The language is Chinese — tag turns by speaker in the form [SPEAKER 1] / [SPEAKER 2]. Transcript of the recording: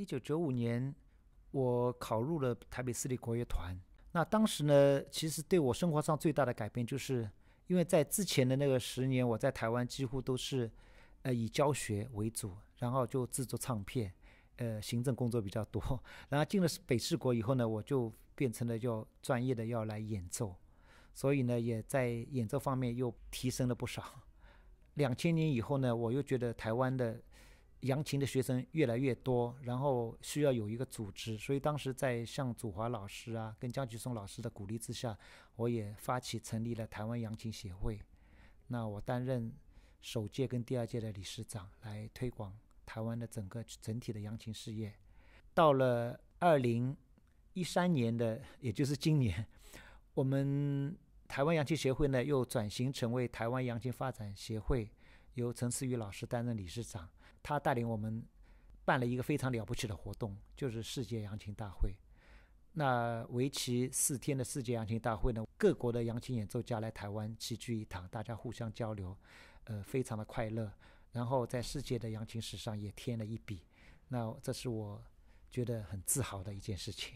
[SPEAKER 1] 一九九五年，我考入了台北市立国乐团。那当时呢，其实对我生活上最大的改变，就是因为在之前的那个十年，我在台湾几乎都是，呃，以教学为主，然后就制作唱片，呃，行政工作比较多。然后进了北市国以后呢，我就变成了要专业的要来演奏，所以呢，也在演奏方面又提升了不少。两千年以后呢，我又觉得台湾的。扬琴的学生越来越多，然后需要有一个组织，所以当时在向祖华老师啊跟江菊松老师的鼓励之下，我也发起成立了台湾扬琴协会。那我担任首届跟第二届的理事长，来推广台湾的整个整体的扬琴事业。到了二零一三年的，也就是今年，我们台湾扬琴协会呢又转型成为台湾扬琴发展协会。由陈思宇老师担任理事长，他带领我们办了一个非常了不起的活动，就是世界扬琴大会。那为期四天的世界扬琴大会呢，各国的扬琴演奏家来台湾齐聚一堂，大家互相交流，呃，非常的快乐。然后在世界的扬琴史上也添了一笔，那这是我觉得很自豪的一件事情。